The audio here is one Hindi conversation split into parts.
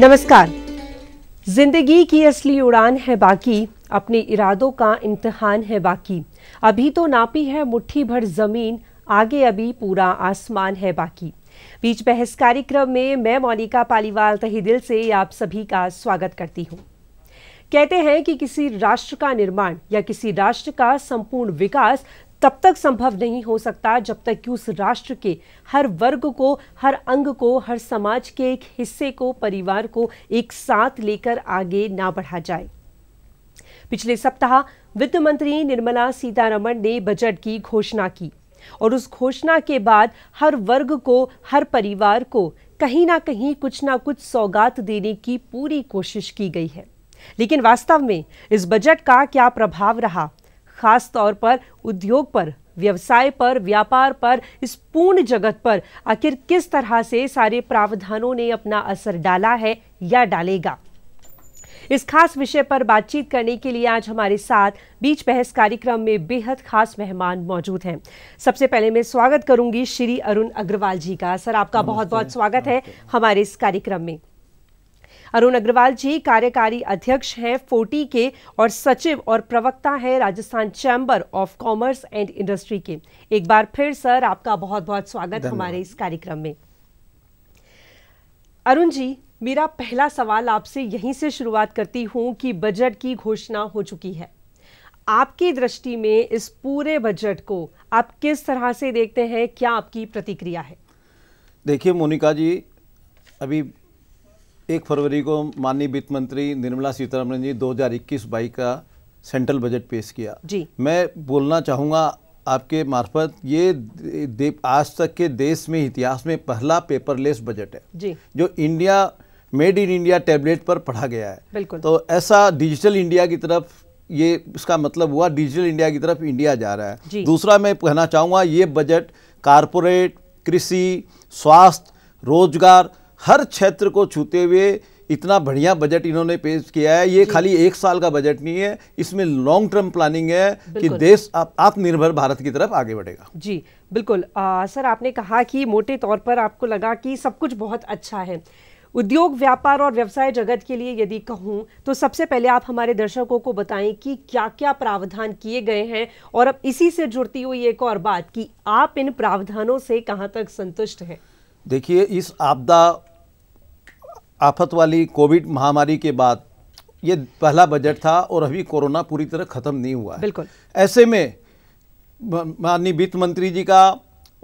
नमस्कार जिंदगी की असली उड़ान है बाकी अपने इरादों का इम्तहान है बाकी अभी तो नापी है मुट्ठी भर जमीन आगे अभी पूरा आसमान है बाकी बीच बहस कार्यक्रम में मैं मोनिका पालीवाल तही दिल से आप सभी का स्वागत करती हूँ कहते हैं कि किसी राष्ट्र का निर्माण या किसी राष्ट्र का संपूर्ण विकास तब तक संभव नहीं हो सकता जब तक कि उस राष्ट्र के हर वर्ग को हर अंग को हर समाज के एक हिस्से को परिवार को एक साथ लेकर आगे ना बढ़ा जाए पिछले सप्ताह वित्त मंत्री निर्मला सीतारमण ने बजट की घोषणा की और उस घोषणा के बाद हर वर्ग को हर परिवार को कहीं ना कहीं कुछ ना कुछ सौगात देने की पूरी कोशिश की गई है लेकिन वास्तव में इस बजट का क्या प्रभाव रहा खास तौर पर उद्योग पर व्यवसाय पर व्यापार पर इस पूर्ण जगत पर आखिर किस तरह से सारे प्रावधानों ने अपना असर डाला है या डालेगा इस खास विषय पर बातचीत करने के लिए आज हमारे साथ बीच बहस कार्यक्रम में बेहद खास मेहमान मौजूद हैं सबसे पहले मैं स्वागत करूंगी श्री अरुण अग्रवाल जी का सर आपका बहुत बहुत स्वागत है हमारे इस कार्यक्रम में अरुण अग्रवाल जी कार्यकारी अध्यक्ष हैं फोर्टी के और सचिव और प्रवक्ता हैं Rajasthan chamber of commerce and industry के एक बार फिर सर आपका बहुत बहुत स्वागत हमारे इस कार्यक्रम में अरुण जी मेरा पहला सवाल आपसे यहीं से शुरुआत करती हूँ कि बजट की घोषणा हो चुकी है आपकी दृष्टि में इस पूरे बजट को आप किस तरह से देखते हैं क्या आपकी प्रतिक्रिया है देखिए मोनिका जी अभी एक फरवरी को माननीय वित्त मंत्री निर्मला सीतारामन जी 2021 बाई का सेंट्रल बजट पेश किया जी मैं बोलना चाहूँगा आपके मार्फत ये आज तक के देश में इतिहास में पहला पेपरलेस बजट है जी जो India made in India tablet पर पढ़ा गया है बिल्कुल तो ऐसा डिजिटल इंडिया की तरफ ये इसका मतलब हुआ डिजिटल इंडिया की तरफ इंडिया जा रहा है दूसरा मैं कहना चाहूँगा ये बजट कारपोरेट कृषि स्वास्थ्य रोजगार हर क्षेत्र को छूते हुए इतना बढ़िया बजट इन्होंने पेश किया है ये खाली एक साल का बजट नहीं है इसमें लॉन्ग टर्म प्लानिंग है कि देश आत्मनिर्भर भारत की तरफ आगे बढ़ेगा जी बिल्कुल आ, सर आपने कहा कि मोटे तौर पर आपको लगा कि सब कुछ बहुत अच्छा है उद्योग व्यापार और व्यवसाय जगत के लिए यदि कहूँ तो सबसे पहले आप हमारे दर्शकों को बताएं कि क्या क्या प्रावधान किए गए हैं और अब इसी से जुड़ती हुई एक और बात कि आप इन प्रावधानों से कहाँ तक संतुष्ट हैं देखिए इस आपदा आफत वाली कोविड महामारी के बाद ये पहला बजट था और अभी कोरोना पूरी तरह ख़त्म नहीं हुआ है बिल्कुल ऐसे में माननीय वित्त मंत्री जी का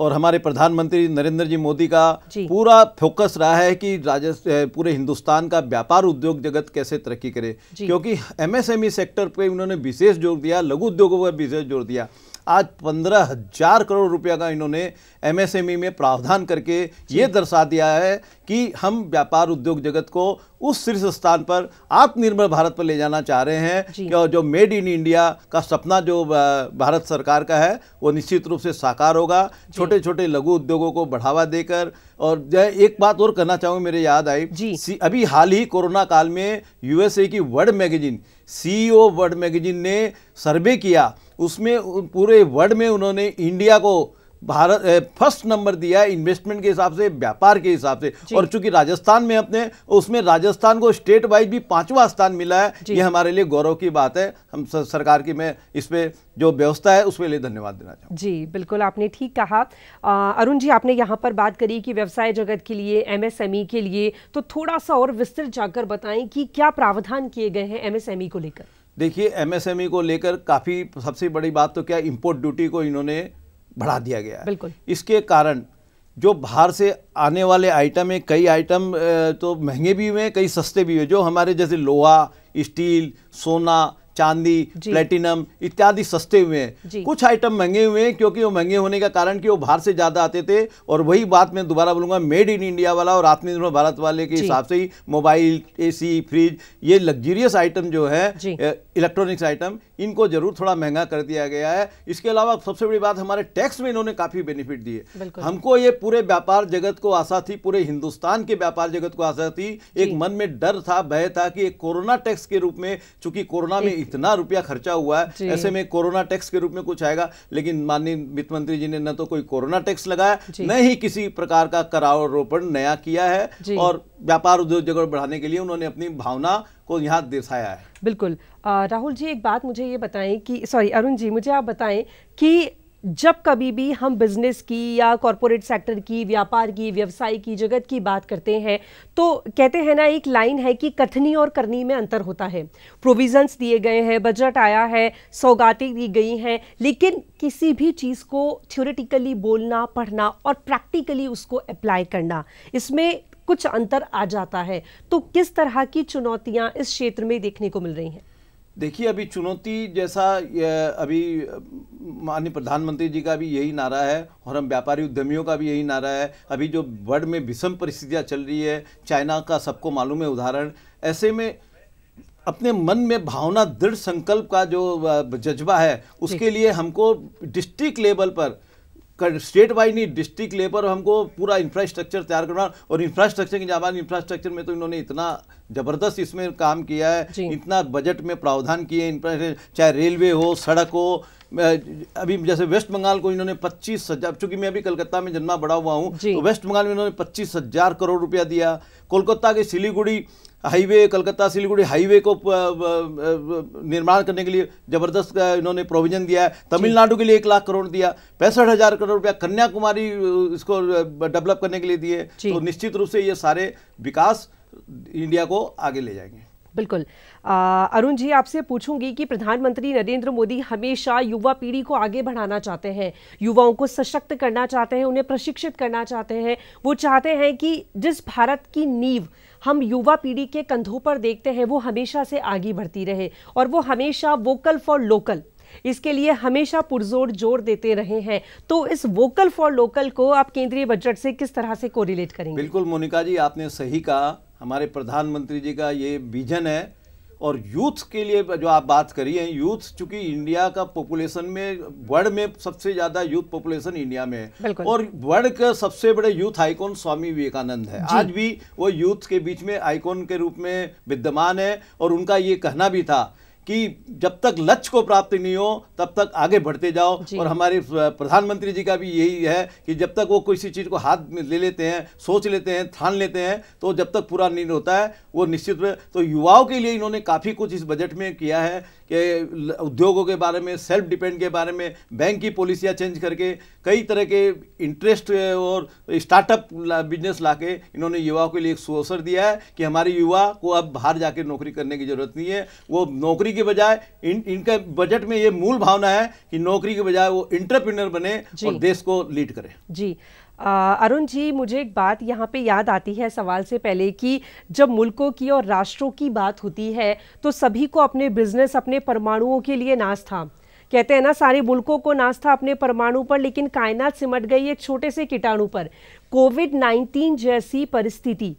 और हमारे प्रधानमंत्री नरेंद्र जी मोदी का जी। पूरा फोकस रहा है कि राजस्थ पूरे हिंदुस्तान का व्यापार उद्योग जगत कैसे तरक्की करे क्योंकि एमएसएमई सेक्टर पे उन्होंने विशेष जोर दिया लघु उद्योगों पर विशेष जोर दिया आज पंद्रह हजार करोड़ रुपया का इन्होंने एमएसएमई e में प्रावधान करके ये दर्शा दिया है कि हम व्यापार उद्योग जगत को उस शीर्ष स्थान पर आत्मनिर्भर भारत पर ले जाना चाह रहे हैं और जो मेड इन इंडिया का सपना जो भारत सरकार का है वो निश्चित रूप से साकार होगा छोटे छोटे लघु उद्योगों को बढ़ावा देकर और एक बात और कहना चाहूँगा मेरे याद आई अभी हाल ही कोरोना काल में यूएसए की world magazine CEO world magazine ने सर्वे किया उसमें पूरे वर्ल्ड में उन्होंने इंडिया को भारत फर्स्ट नंबर दिया है इन्वेस्टमेंट के हिसाब से व्यापार के हिसाब से और चूंकि राजस्थान में अपने उसमें राजस्थान को स्टेट वाइज भी पांचवा स्थान मिला है ये हमारे लिए गौरव की बात है हम सरकार की मैं इस पर जो व्यवस्था है उसमें लिए धन्यवाद देना चाहूँ जी बिल्कुल आपने ठीक कहा अरुण जी आपने यहाँ पर बात करी कि व्यवसाय जगत के लिए एम e के लिए तो थोड़ा सा और विस्तृत जाकर बताएं कि क्या प्रावधान किए गए हैं एमएसएमई e को लेकर देखिए एमएसएमई e को लेकर काफ़ी सबसे बड़ी बात तो क्या इंपोर्ट ड्यूटी को इन्होंने बढ़ा दिया गया है बिल्कुल इसके कारण जो बाहर से आने वाले आइटम हैं कई आइटम तो महंगे भी हुए हैं कई सस्ते भी हुए जो हमारे जैसे लोहा स्टील सोना चांदी प्लेटिनम इत्यादि सस्ते हुए हैं कुछ आइटम महंगे हुए हैं क्योंकि वो महंगे होने का कारण कि वो बाहर से ज़्यादा आते थे और वही बात मैं दोबारा बोलूंगा मेड इन इंडिया वाला और आत्मनिर्भर भारत वाले के हिसाब से ही मोबाइल एसी फ्रिज ये लग्जरियस आइटम जो है इलेक्ट्रॉनिक्स आइटम इनको जरूर थोड़ा महंगा कर दिया गया है इसके अलावा सबसे बड़ी बात हमारे टैक्स में इन्होंने काफ़ी बेनिफिट दिए हमको ये पूरे व्यापार जगत को आशा थी पूरे हिंदुस्तान के व्यापार जगत को आशा थी एक मन में डर था भय था कि एक कोरोना टैक्स के रूप में चूंकि कोरोना में इतना रुपया खर्चा हुआ है ऐसे में कोरोना टैक्स के रूप में कुछ आएगा लेकिन माननीय वित्त मंत्री जी ने न तो कोई कोरोना टैक्स लगाया न ही किसी प्रकार का करारोपण नया किया है और व्यापार उद्योग जगह बढ़ाने के लिए उन्होंने अपनी भावना को यहाँ दर्शाया है बिल्कुल राहुल जी एक बात मुझे ये बताएं कि सॉरी अरुण जी मुझे आप बताएं कि जब कभी भी हम बिजनेस की या कॉरपोरेट सेक्टर की व्यापार की व्यवसाय की जगत की बात करते हैं तो कहते हैं ना एक लाइन है कि कथनी और करनी में अंतर होता है प्रोविजंस दिए गए हैं बजट आया है सौगातें दी गई हैं लेकिन किसी भी चीज़ को थ्योरेटिकली बोलना पढ़ना और प्रैक्टिकली उसको अप्लाई करना इसमें कुछ अंतर आ जाता है तो किस तरह की चुनौतियां इस क्षेत्र में देखने को मिल रही हैं देखिए अभी चुनौती जैसा अभी माननीय प्रधानमंत्री जी का भी यही नारा है और हम व्यापारी उद्यमियों का भी यही नारा है अभी जो वर्ल्ड में विषम परिस्थितियाँ चल रही है चाइना का सबको मालूम है उदाहरण ऐसे में अपने मन में भावना दृढ़ संकल्प का जो जज्बा है उसके लिए हमको डिस्ट्रिक्ट लेवल पर स्टेट वाइज नहीं डिस्ट्रिक्ट लेवल पर हमको पूरा इंफ्रास्ट्रक्चर तैयार करना और इंफ्रास्ट्रक्चर की जापान इंफ्रास्ट्रक्चर में तो इन्होंने इतना जबरदस्त इसमें काम किया है इतना बजट में प्रावधान किए चाहे रेलवे हो सड़क हो अभी जैसे वेस्ट बंगाल को इन्होंने पच्चीस हजार चूंकि मैं अभी कलकत्ता में जन्मा बड़ा हुआ हूँ तो वेस्ट बंगाल में इन्होंने पच्चीस हजार करोड़ रुपया दिया कोलकाता के सिलीगुड़ी हाईवे कलकत्ता सिलीगुड़ी हाईवे को निर्माण करने के लिए जबरदस्त इन्होंने प्रोविजन दिया है तमिलनाडु के लिए एक लाख करोड़ दिया पैंसठ हजार करोड़ रुपया कन्याकुमारी इसको डेवलप करने के लिए दिए तो निश्चित रूप से ये सारे विकास इंडिया को आगे ले जाएंगे बिल्कुल अरुण जी आपसे पूछूंगी कि प्रधानमंत्री नरेंद्र मोदी हमेशा युवा पीढ़ी को आगे बढ़ाना चाहते हैं युवाओं को सशक्त करना चाहते हैं उन्हें प्रशिक्षित करना चाहते हैं वो चाहते हैं कि जिस भारत की नींव हम युवा पीढ़ी के कंधों पर देखते हैं वो हमेशा से आगे बढ़ती रहे और वो हमेशा वोकल फॉर लोकल इसके लिए हमेशा पुरजोर जोर देते रहे हैं तो इस वोकल फॉर लोकल को आप केंद्रीय बजट से किस तरह से कोरिलेट करेंगे बिल्कुल मोनिका जी आपने सही कहा हमारे प्रधानमंत्री जी का ये विजन है और यूथ के लिए जो आप बात करी यूथ चूंकि इंडिया का पॉपुलेशन में वर्ल्ड में सबसे ज़्यादा यूथ पॉपुलेशन इंडिया में है और वर्ल्ड का सबसे बड़े यूथ आइकॉन स्वामी विवेकानंद है आज भी वो यूथ के बीच में आइकॉन के रूप में विद्यमान है और उनका ये कहना भी था कि जब तक लक्ष्य को प्राप्त नहीं हो तब तक आगे बढ़ते जाओ और हमारे प्रधानमंत्री जी का भी यही है कि जब तक वो किसी चीज़ को हाथ में ले लेते हैं सोच लेते हैं ठान लेते हैं तो जब तक पूरा नहीं होता है वो निश्चित तो युवाओं के लिए इन्होंने काफ़ी कुछ इस बजट में किया है के उद्योगों के बारे में सेल्फ डिपेंड के बारे में बैंक की पॉलिसियाँ चेंज करके कई तरह के इंटरेस्ट और स्टार्टअप बिजनेस ला के इन्होंने युवाओं के लिए एक सुअवसर दिया है कि हमारे युवा को अब बाहर जाके नौकरी करने की ज़रूरत नहीं है वो नौकरी के बजाय इन इनका बजट में ये मूल भावना है कि नौकरी के बजाय वो इंटरप्रिनर बने और देश को लीड करें जी अरुण जी मुझे एक बात यहाँ पे याद आती है सवाल से पहले कि जब मुल्कों की और राष्ट्रों की बात होती है तो सभी को अपने बिजनेस अपने परमाणुओं के लिए नाश था कहते हैं ना सारे मुल्कों को नाश था अपने परमाणु पर लेकिन कायनात सिमट गई एक छोटे से कीटाणु पर कोविड 19 जैसी परिस्थिति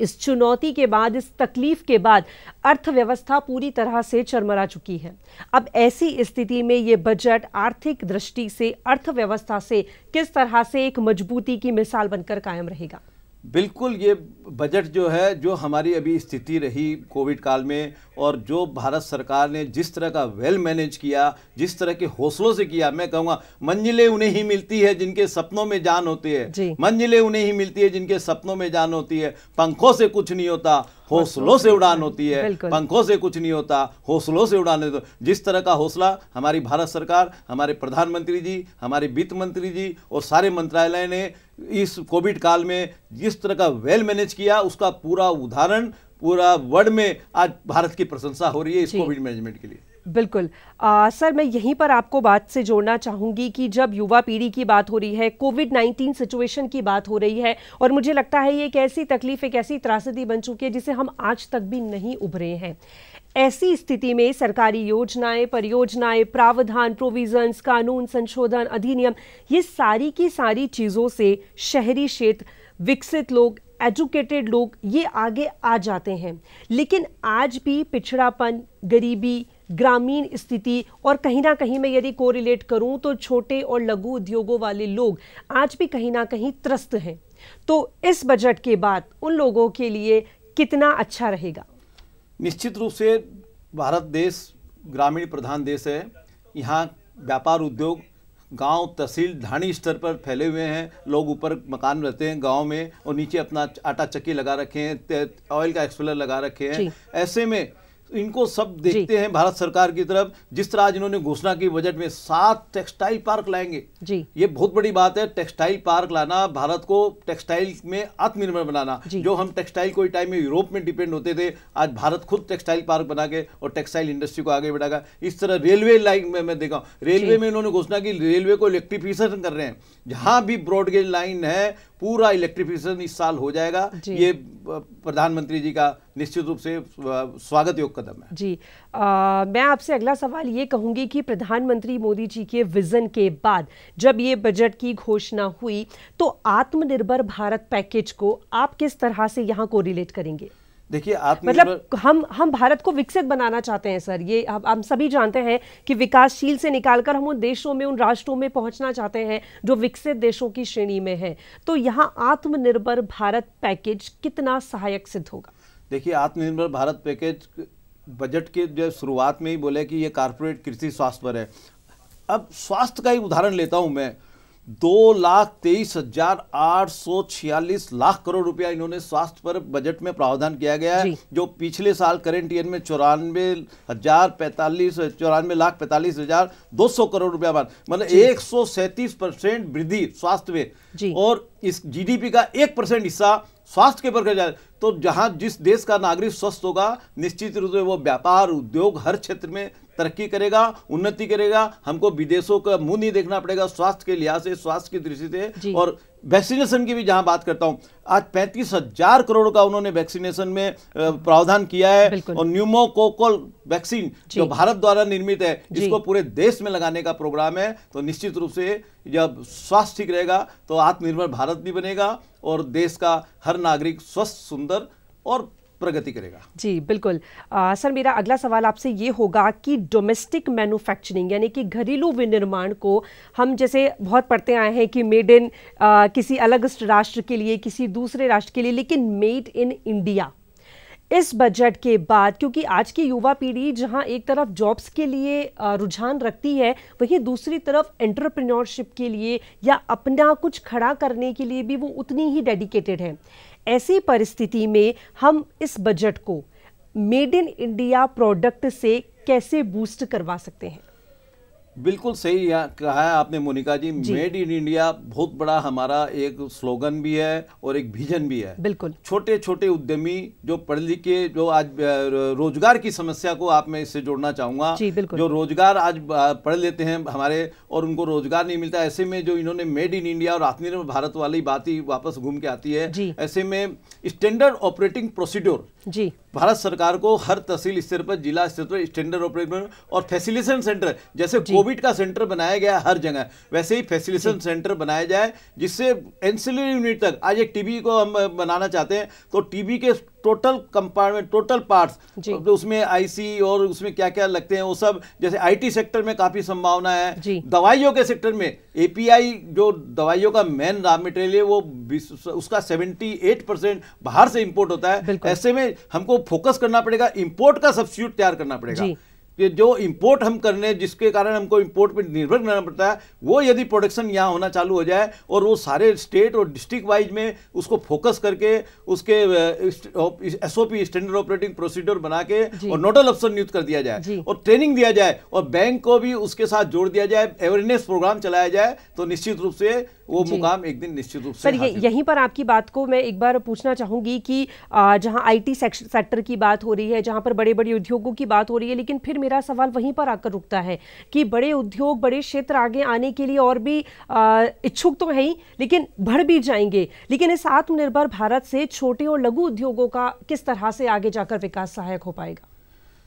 इस चुनौती के बाद इस तकलीफ के बाद अर्थव्यवस्था पूरी तरह से चरमरा चुकी है अब ऐसी स्थिति में ये बजट आर्थिक दृष्टि से अर्थव्यवस्था से किस तरह से एक मजबूती की मिसाल बनकर कायम रहेगा बिल्कुल ये बजट जो है जो हमारी अभी स्थिति रही कोविड काल में और जो भारत सरकार ने जिस तरह का वेल मैनेज किया जिस तरह के हौसलों से किया मैं कहूँगा मंजिलें उन्हें ही मिलती है जिनके सपनों में जान होती है मंजिलें उन्हें ही मिलती है जिनके सपनों में जान होती है पंखों से कुछ नहीं होता हौसलों से उड़ान होती है पंखों से कुछ नहीं होता हौसलों से उड़ान होता जिस तरह का हौसला हमारी भारत सरकार हमारे प्रधानमंत्री जी हमारे वित्त मंत्री जी और सारे मंत्रालय ने इस कोविड काल में जिस तरह का वेल मैनेज किया उसका पूरा उदाहरण पूरा वर्ल्ड में आज भारत की प्रशंसा हो रही है इस कोविड मैनेजमेंट के लिए बिल्कुल आ, सर मैं यहीं पर आपको बात से जोड़ना चाहूँगी कि जब युवा पीढ़ी की बात हो रही है कोविड नाइन्टीन सिचुएशन की बात हो रही है और मुझे लगता है ये एक ऐसी तकलीफ एक ऐसी त्रासदी बन चुकी है जिसे हम आज तक भी नहीं उभरे हैं ऐसी स्थिति में सरकारी योजनाएं परियोजनाएं प्रावधान प्रोविजंस कानून संशोधन अधिनियम ये सारी की सारी चीज़ों से शहरी क्षेत्र विकसित लोग एजुकेटेड लोग ये आगे आ जाते हैं लेकिन आज भी पिछड़ापन गरीबी ग्रामीण स्थिति और कहीं ना कहीं मैं यदि कोरिलेट करूं तो छोटे और लघु उद्योगों वाले लोग आज भी कहीं ना कहीं त्रस्त हैं तो इस बजट के बाद उन लोगों के लिए कितना अच्छा रहेगा निश्चित रूप से भारत देश ग्रामीण प्रधान देश है यहाँ व्यापार उद्योग गांव तहसील धानी स्तर पर फैले हुए हैं लोग ऊपर मकान रहते हैं गांव में और नीचे अपना आटा चक्की लगा रखे हैं ऑयल का एक्सपेलर लगा रखे हैं ऐसे में इनको सब देखते हैं भारत सरकार की तरफ जिस तरह आज इन्होंने घोषणा की बजट में सात टेक्सटाइल पार्क लाएंगे जी ये बहुत बड़ी बात है टेक्सटाइल पार्क लाना भारत को टेक्सटाइल में आत्मनिर्भर बनाना जो हम टेक्सटाइल कोई टाइम में यूरोप में डिपेंड होते थे आज भारत खुद टेक्सटाइल पार्क बना के और टेक्सटाइल इंडस्ट्री को आगे बढ़ाएगा इस तरह रेलवे लाइन में मैं देखा रेलवे में इन्होंने घोषणा की रेलवे को इलेक्ट्रिफिकेशन कर रहे हैं जहां भी ब्रॉडगेज लाइन है पूरा इलेक्ट्रिफिकेशन इस साल हो जाएगा ये प्रधानमंत्री जी का निश्चित रूप से स्वागत योग कदम है जी आ, मैं आपसे अगला सवाल ये कहूंगी कि प्रधानमंत्री मोदी जी के विजन के बाद जब ये बजट की घोषणा हुई तो आत्मनिर्भर भारत पैकेज को आप किस तरह से यहाँ को रिलेट करेंगे देखिए आप मतलब हम हम भारत को विकसित बनाना चाहते हैं सर ये हम हम सभी जानते हैं कि विकासशील से निकालकर हम उन देशों में उन राष्ट्रों में पहुंचना चाहते हैं जो विकसित देशों की श्रेणी में है तो यहाँ आत्मनिर्भर भारत पैकेज कितना सहायक सिद्ध होगा देखिए आत्मनिर्भर भारत पैकेज बजट के जो शुरुआत में ही बोले कि ये कारपोरेट कृषि स्वास्थ्य पर है अब स्वास्थ्य का ही उदाहरण लेता हूँ मैं दो लाख तेईस हजार आठ सौ छियालीस लाख करोड़ रुपया इन्होंने स्वास्थ्य पर बजट में प्रावधान किया गया है जो पिछले साल करेंट ईयर में चौरानवे हजार पैंतालीस चौरानवे लाख पैंतालीस हजार दो सौ करोड़ रुपया मतलब एक सौ सैंतीस परसेंट वृद्धि स्वास्थ्य में और इस जीडीपी का एक परसेंट हिस्सा स्वास्थ्य के ऊपर कर जाए तो जहां जिस देश का नागरिक स्वस्थ होगा निश्चित रूप से वो व्यापार उद्योग हर क्षेत्र में तरक्की करेगा उन्नति करेगा हमको विदेशों का मुंह नहीं देखना पड़ेगा स्वास्थ्य के लिहाज से स्वास्थ्य की दृष्टि से और वैक्सीनेशन की भी जहां बात करता हूं आज पैंतीस हजार करोड़ का उन्होंने वैक्सीनेशन में प्रावधान किया है और न्यूमोकोकल वैक्सीन जो भारत द्वारा निर्मित है इसको पूरे देश में लगाने का प्रोग्राम है तो निश्चित रूप से जब स्वास्थ्य ठीक रहेगा तो आत्मनिर्भर भारत भी बनेगा और देश का हर नागरिक स्वस्थ सुंदर और प्रगति करेगा जी बिल्कुल आ, सर मेरा अगला सवाल आपसे ये होगा कि डोमेस्टिक मैन्युफैक्चरिंग यानी कि घरेलू विनिर्माण को हम जैसे बहुत पढ़ते आए हैं कि मेड इन किसी अलग राष्ट्र के लिए किसी दूसरे राष्ट्र के लिए लेकिन मेड इन इंडिया इस बजट के बाद क्योंकि आज की युवा पीढ़ी जहां एक तरफ जॉब्स के लिए रुझान रखती है वहीं दूसरी तरफ एंटरप्रेन्योरशिप के लिए या अपना कुछ खड़ा करने के लिए भी वो उतनी ही डेडिकेटेड है ऐसी परिस्थिति में हम इस बजट को मेड इन इंडिया प्रोडक्ट से कैसे बूस्ट करवा सकते हैं बिल्कुल सही कहा है आपने Monika ji made in India बहुत बड़ा हमारा एक स्लोगन भी है और एक विजन भी है बिल्कुल छोटे छोटे उद्यमी जो पढ़ लिखे जो आज रोजगार की समस्या को आप मैं इससे जोड़ना जी, जो रोजगार आज पढ़ लेते हैं हमारे और उनको रोजगार नहीं मिलता ऐसे में जो इन्होंने मेड इन इंडिया और आत्मनिर्भर भारत वाली बात ही वापस घूम के आती है ऐसे में स्टैंडर्ड ऑपरेटिंग प्रोसीड्योर जी भारत सरकार को हर तहसील स्तर पर जिला स्तर पर स्टैंडर्ड ऑपरेटिंग और फैसिलिटेशन सेंटर जैसे कोविड का सेंटर बनाया गया हर जगह वैसे ही फैसिलिटेशन सेंटर बनाया जाए जिससे एनसिल यूनिट तक आज एक टीबी को हम बनाना चाहते हैं तो टीबी के टोटल कंपार्टमेंट टोटल पार्ट्स तो उसमें आईसी और उसमें क्या क्या लगते हैं वो सब जैसे आईटी सेक्टर में काफ़ी संभावना है दवाइयों के सेक्टर में एपीआई जो दवाइयों का मेन रॉ मटेरियल है वो उसका 78 परसेंट बाहर से इंपोर्ट होता है ऐसे में हमको फोकस करना पड़ेगा इंपोर्ट का सब्सिट्यूट तैयार करना पड़ेगा कि जो इंपोर्ट हम करने जिसके कारण हमको इंपोर्ट पर निर्भर करना पड़ता है वो यदि प्रोडक्शन यहाँ होना चालू हो जाए और वो सारे स्टेट और डिस्ट्रिक्ट वाइज में उसको फोकस करके उसके S O P standard operating procedure बना के और नोडल अफसर नियुक्त कर दिया जाए और ट्रेनिंग दिया जाए और बैंक को भी उसके साथ जोड़ दिया जाए अवेयरनेस प्रोग्राम चलाया जाए तो निश्चित रूप से वो मुकाम एक दिन निश्चित रूप से यहीं पर आपकी बात को मैं एक बार पूछना चाहूंगी कि जहां आईटी सेक्टर की बात हो रही है जहां पर बड़े बड़े उद्योगों की बात हो रही है लेकिन फिर मेरा सवाल वहीं पर आकर रुकता है कि बड़े उद्योग बड़े क्षेत्र आगे आने के लिए और भी इच्छुक तो है ही लेकिन बढ़ भी जाएंगे लेकिन इस आत्मनिर्भर भारत से छोटे और लघु उद्योगों का किस तरह से आगे जाकर विकास सहायक हो पाएगा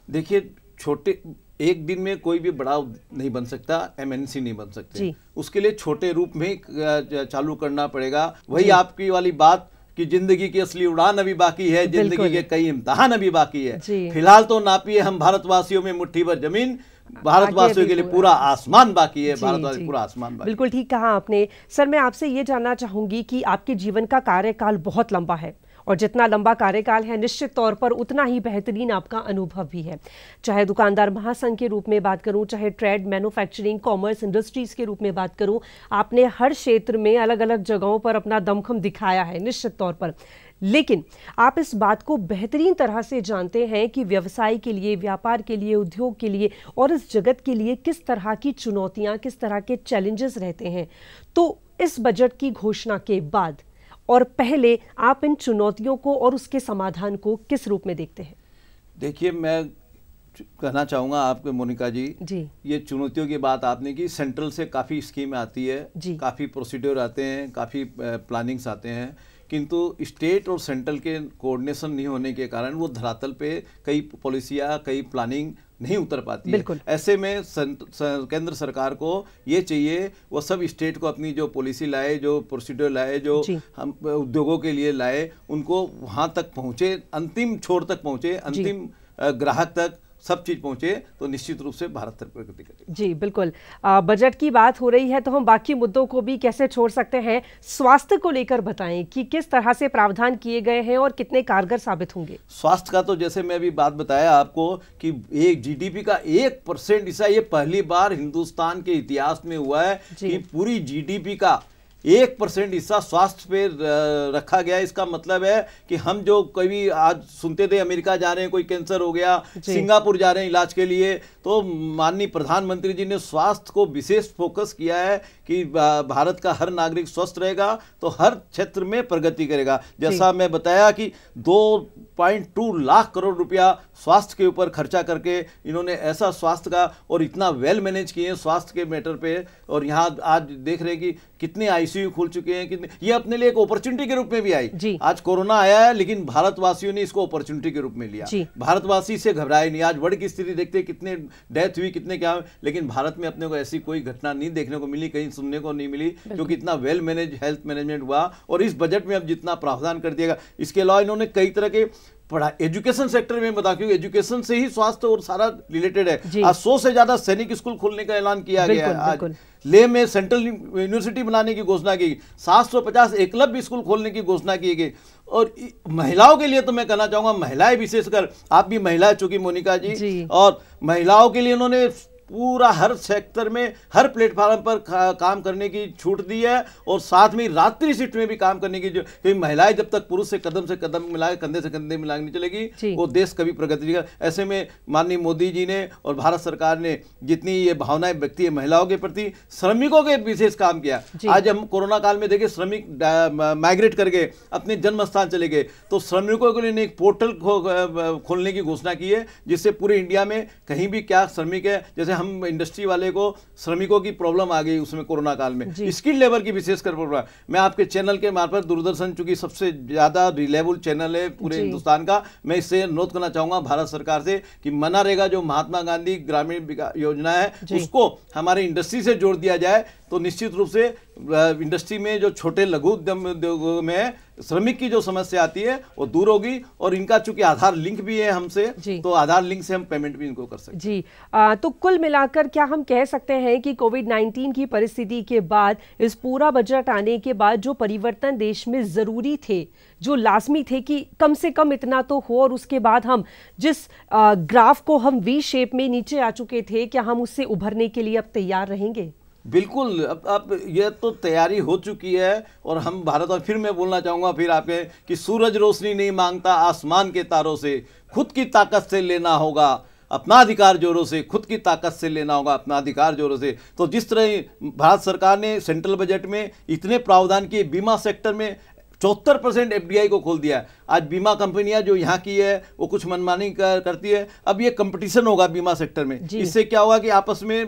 देखिए छोटे एक दिन में कोई भी बड़ा नहीं बन सकता एमएनसी नहीं बन सकते उसके लिए छोटे रूप में चालू करना पड़ेगा वही आपकी वाली बात कि जिंदगी की असली उड़ान अभी बाकी है जिंदगी के कई इम्तहान अभी बाकी है फिलहाल तो नापिए हम भारतवासियों में मुट्ठी भर जमीन भारतवासियों के लिए पूरा आसमान बाकी है भारतवासी पूरा आसमान बाकी बिल्कुल ठीक कहा आपने सर मैं आपसे ये जानना चाहूंगी कि आपके जीवन का कार्यकाल बहुत लंबा है और जितना लंबा कार्यकाल है निश्चित तौर पर उतना ही बेहतरीन आपका अनुभव भी है चाहे दुकानदार महासंघ के रूप में बात करूं चाहे ट्रेड मैन्युफैक्चरिंग कॉमर्स इंडस्ट्रीज के रूप में बात करूं आपने हर क्षेत्र में अलग अलग जगहों पर अपना दमखम दिखाया है निश्चित तौर पर लेकिन आप इस बात को बेहतरीन तरह से जानते हैं कि व्यवसाय के लिए व्यापार के लिए उद्योग के लिए और इस जगत के लिए किस तरह की चुनौतियां किस तरह के चैलेंजेस रहते हैं तो इस बजट की घोषणा के बाद और पहले आप इन चुनौतियों को और उसके समाधान को किस रूप में देखते हैं देखिए मैं कहना चाहूँगा आपके मोनिका जी जी ये चुनौतियों की बात आपने की सेंट्रल से काफ़ी स्कीम आती है जी काफ़ी प्रोसीड्योर आते हैं काफ़ी प्लानिंग्स आते हैं किंतु स्टेट और सेंट्रल के कोऑर्डिनेशन नहीं होने के कारण वो धरातल पे कई पॉलिसियाँ कई प्लानिंग नहीं उतर पाती है ऐसे में केंद्र सरकार को ये चाहिए वो सब स्टेट को अपनी जो पॉलिसी लाए जो प्रोसीडर लाए जो हम उद्योगों के लिए लाए उनको वहाँ तक पहुँचे अंतिम छोर तक पहुँचे अंतिम ग्राहक तक सब चीज़ पहुंचे तो निश्चित रूप से भारत प्रगति करेगा जी बिल्कुल बजट की बात हो रही है तो हम बाकी मुद्दों को भी कैसे छोड़ सकते हैं स्वास्थ्य को लेकर बताएं कि किस तरह से प्रावधान किए गए हैं और कितने कारगर साबित होंगे स्वास्थ्य का तो जैसे मैं अभी बात बताया आपको कि एक जीडीपी का एक परसेंट हिस्सा ये पहली बार हिंदुस्तान के इतिहास में हुआ है कि पूरी जीडीपी का एक परसेंट हिस्सा स्वास्थ्य पे रखा गया इसका मतलब है कि हम जो कभी आज सुनते थे अमेरिका जा रहे हैं कोई कैंसर हो गया सिंगापुर जा रहे हैं इलाज के लिए तो माननीय प्रधानमंत्री जी ने स्वास्थ्य को विशेष फोकस किया है कि भारत का हर नागरिक स्वस्थ रहेगा तो हर क्षेत्र में प्रगति करेगा जैसा मैं बताया कि दो 1.2 लाख करोड़ रुपया स्वास्थ्य के ऊपर खर्चा करके इन्होंने ऐसा स्वास्थ्य का और इतना वेल मैनेज किए हैं स्वास्थ्य के मैटर पे और यहाँ आज देख रहे हैं कि कितने आईसीयू खुल चुके हैं कितने ये अपने लिए एक अपॉर्चुनिटी के रूप में भी आई आज कोरोना आया है लेकिन भारतवासियों ने इसको अपॉर्चुनिटी के रूप में लिया भारतवासी से घबराए नहीं आज वर्ड की स्थिति देखते कितने डेथ हुई कितने क्या हुई लेकिन भारत में अपने को ऐसी कोई घटना नहीं देखने को मिली कहीं सुनने को नहीं मिली क्योंकि इतना वेल मैनेज हेल्थ मैनेजमेंट हुआ और इस बजट में अब जितना प्रावधान कर दिएगा इसके अलावा इन्होंने कई तरह के पढ़ा एजुकेशन सेक्टर में बता क्यों एजुकेशन से ही स्वास्थ्य और सारा रिलेटेड है आज सौ से ज्यादा सैनिक स्कूल खोलने का ऐलान किया गया है आज ले में सेंट्रल यूनिवर्सिटी बनाने की घोषणा की सात सौ पचास एकलव्य स्कूल खोलने की घोषणा की गई और महिलाओं के लिए तो मैं कहना चाहूंगा महिलाएं विशेषकर आप भी महिला चूंकि मोनिका जी, जी और महिलाओं के लिए उन्होंने पूरा हर सेक्टर में हर प्लेटफार्म पर काम करने की छूट दी है और साथ में रात्रि शिफ्ट में भी काम करने की जो क्योंकि महिलाएं जब तक पुरुष से कदम से कदम मिलाए कंधे से कंधे मिला नहीं चलेगी वो देश कभी प्रगति नहीं कर ऐसे में माननीय मोदी जी ने और भारत सरकार ने जितनी ये भावनाएं व्यक्ति है महिलाओं के प्रति श्रमिकों के विशेष काम किया आज हम कोरोना काल में देखे श्रमिक माइग्रेट कर गए अपने जन्म स्थान चले गए तो श्रमिकों के लिए एक पोर्टल खोलने की घोषणा की है जिससे पूरे इंडिया में कहीं भी क्या श्रमिक है जैसे हम इंडस्ट्री वाले को श्रमिकों की प्रॉब्लम आ गई उसमें कोरोना काल में स्किल लेबर की विशेषकर प्रॉब्लम मैं आपके चैनल के मार्फत दूरदर्शन चूंकि सबसे ज़्यादा रिलेबल चैनल है पूरे हिंदुस्तान का मैं इससे अनुरोध करना चाहूंगा भारत सरकार से कि मनरेगा जो महात्मा गांधी ग्रामीण योजना है उसको हमारे इंडस्ट्री से जोड़ दिया जाए तो निश्चित रूप से इंडस्ट्री में जो छोटे लघु उद्यम उद्योगों में श्रमिक की जो समस्या आती है वो दूर होगी और इनका चूंकि आधार लिंक भी है हमसे तो आधार लिंक से हम पेमेंट भी इनको कर सकते जी आ, तो कुल मिलाकर क्या हम कह सकते हैं कि कोविड 19 की परिस्थिति के बाद इस पूरा बजट आने के बाद जो परिवर्तन देश में ज़रूरी थे जो लाजमी थे कि कम से कम इतना तो हो और उसके बाद हम जिस ग्राफ को हम वी शेप में नीचे आ चुके थे क्या हम उससे उभरने के लिए अब तैयार रहेंगे बिल्कुल अब अब यह तो तैयारी हो चुकी है और हम भारत और फिर मैं बोलना चाहूँगा फिर आपके कि सूरज रोशनी नहीं मांगता आसमान के तारों से खुद की ताकत से लेना होगा अपना अधिकार जोरों से खुद की ताकत से लेना होगा अपना अधिकार जोरों से तो जिस तरह भारत सरकार ने सेंट्रल बजट में इतने प्रावधान किए बीमा सेक्टर में चौहत्तर परसेंट एफ को खोल दिया है आज बीमा कंपनियां जो यहाँ की है वो कुछ मनमानी कर, करती है अब ये कंपटीशन होगा बीमा सेक्टर में इससे क्या होगा कि आपस में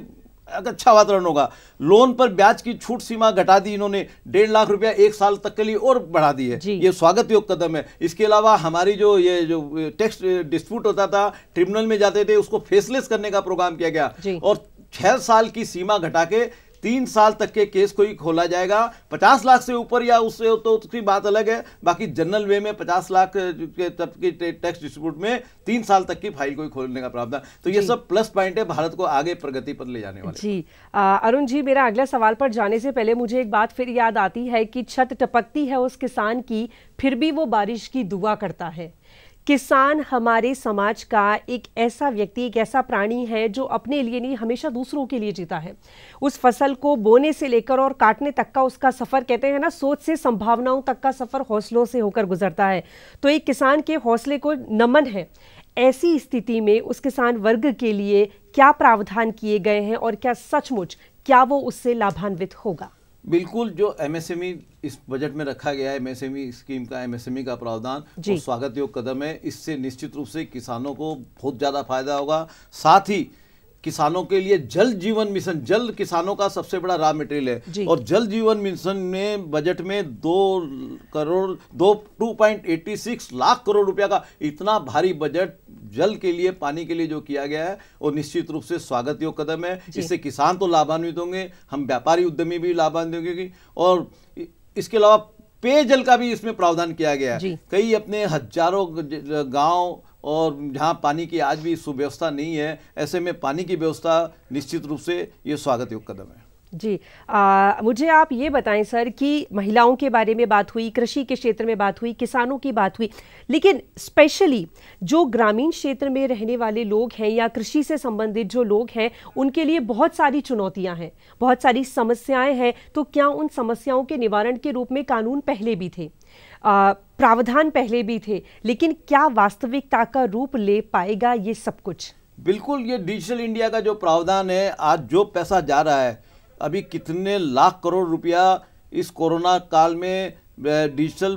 अच्छा वातावरण होगा लोन पर ब्याज की छूट सीमा घटा दी इन्होंने डेढ़ लाख रुपया एक साल तक के लिए और बढ़ा दी है ये स्वागत योग कदम है इसके अलावा हमारी जो ये जो टैक्स डिस्प्यूट होता था ट्रिब्यूनल में जाते थे उसको फेसलेस करने का प्रोग्राम किया गया और छह साल की सीमा घटा के तीन साल तक के केस को ही खोला जाएगा पचास लाख से ऊपर या उससे तो उसकी बात अलग है बाकी जनरल वे में पचास लाख के तब की टैक्स डिस्प्यूट में तीन साल तक की फाइल को ही खोलने का प्रावधान तो ये सब प्लस पॉइंट है भारत को आगे प्रगति पर ले जाने वाले जी अरुण जी मेरा अगला सवाल पर जाने से पहले मुझे एक बात फिर याद आती है कि छत टपकती है उस किसान की फिर भी वो बारिश की दुआ करता है किसान हमारे समाज का एक ऐसा व्यक्ति एक ऐसा प्राणी है जो अपने लिए नहीं हमेशा दूसरों के लिए जीता है उस फसल को बोने से लेकर और काटने तक का उसका सफ़र कहते हैं ना सोच से संभावनाओं तक का सफ़र हौसलों से होकर गुजरता है तो एक किसान के हौसले को नमन है ऐसी स्थिति में उस किसान वर्ग के लिए क्या प्रावधान किए गए हैं और क्या सचमुच क्या वो उससे लाभान्वित होगा बिल्कुल जो एमएसएमई e इस बजट में रखा गया है एमएसएमई स्कीम e का एमएसएमई e का प्रावधान वो स्वागत योग कदम है इससे निश्चित रूप से किसानों को बहुत ज़्यादा फायदा होगा साथ ही किसानों के लिए जल जीवन मिशन जल किसानों का सबसे बड़ा रॉ मटेरियल है और जल जीवन मिशन में बजट में दो करोड़ दो two point eighty six lakh crore रुपया का इतना भारी बजट जल के लिए पानी के लिए जो किया गया है वो निश्चित रूप से स्वागत योग कदम है इससे किसान तो लाभान्वित होंगे हम व्यापारी उद्यमी भी लाभान्वित होंगे और इसके अलावा पेयजल का भी इसमें प्रावधान किया गया है कई अपने हजारों गांव और जहाँ पानी की आज भी सुव्यवस्था नहीं है ऐसे में पानी की व्यवस्था निश्चित रूप से ये स्वागत योग कदम है जी आ, मुझे आप ये बताएं सर कि महिलाओं के बारे में बात हुई कृषि के क्षेत्र में बात हुई किसानों की बात हुई लेकिन स्पेशली जो ग्रामीण क्षेत्र में रहने वाले लोग हैं या कृषि से संबंधित जो लोग हैं उनके लिए बहुत सारी चुनौतियां हैं बहुत सारी समस्याएं हैं तो क्या उन समस्याओं के निवारण के रूप में कानून पहले भी थे आ, प्रावधान पहले भी थे लेकिन क्या वास्तविकता का रूप ले पाएगा ये सब कुछ बिल्कुल ये डिजिटल इंडिया का जो प्रावधान है आज जो पैसा जा रहा है अभी कितने लाख करोड़ रुपया इस कोरोना काल में digital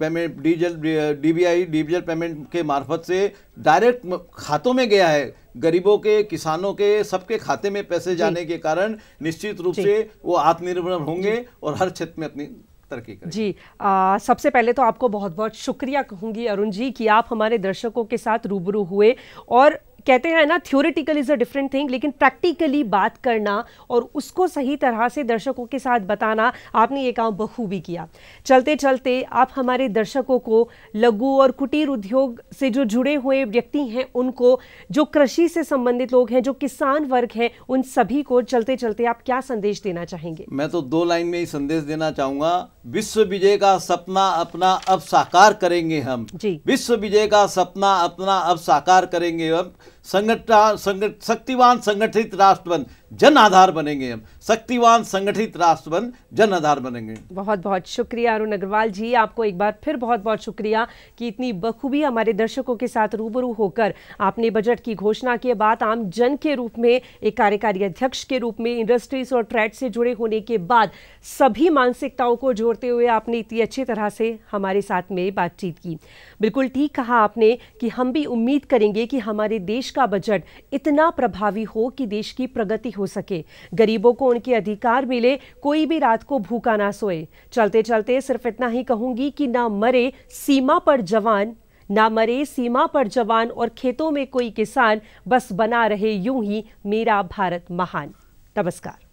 payment diesel DBI digital payment के मार्फत से डायरेक्ट खातों में गया है गरीबों के किसानों के सबके खाते में पैसे जाने के कारण निश्चित रूप से वो आत्मनिर्भर होंगे और हर क्षेत्र में अपनी तरक्की जी आ, सबसे पहले तो आपको बहुत बहुत शुक्रिया कहूंगी अरुण जी कि आप हमारे दर्शकों के साथ रूबरू हुए और कहते हैं ना theoretical is a different thing लेकिन प्रैक्टिकली बात करना और उसको सही तरह से दर्शकों के साथ बताना आपने ये काम बखूबी किया चलते चलते आप हमारे दर्शकों को लघु और कुटीर उद्योग से जो जुड़े हुए व्यक्ति हैं उनको जो कृषि से संबंधित लोग हैं जो किसान वर्ग हैं उन सभी को चलते चलते आप क्या संदेश देना चाहेंगे मैं तो दो लाइन में ही संदेश देना चाहूंगा विश्व विजय का सपना अपना अब साकार करेंगे हम जी विश्व विजय का सपना अपना अब साकार करेंगे हम संगठा संगठ शक्तिवान संगठित राष्ट्र बन जन आधार बनेंगे हम शक्तिवान संगठित बन जन आधार बनेंगे बहुत बहुत शुक्रिया अरुण अग्रवाल जी आपको एक बार फिर बहुत बहुत शुक्रिया कि इतनी बखूबी हमारे दर्शकों के साथ रूबरू होकर आपने बजट की घोषणा के बाद आम जन के रूप में एक कार्यकारी अध्यक्ष के रूप में इंडस्ट्रीज और ट्रेड से जुड़े होने के बाद सभी मानसिकताओं को जोड़ते हुए आपने इतनी अच्छी तरह से हमारे साथ में बातचीत की बिल्कुल ठीक कहा आपने कि हम भी उम्मीद करेंगे कि हमारे देश का बजट इतना प्रभावी हो कि देश की प्रगति हो हो सके गरीबों को उनके अधिकार मिले कोई भी रात को भूखा ना सोए चलते चलते सिर्फ इतना ही कहूंगी कि ना मरे सीमा पर जवान ना मरे सीमा पर जवान और खेतों में कोई किसान बस बना रहे यूं ही मेरा भारत महान नमस्कार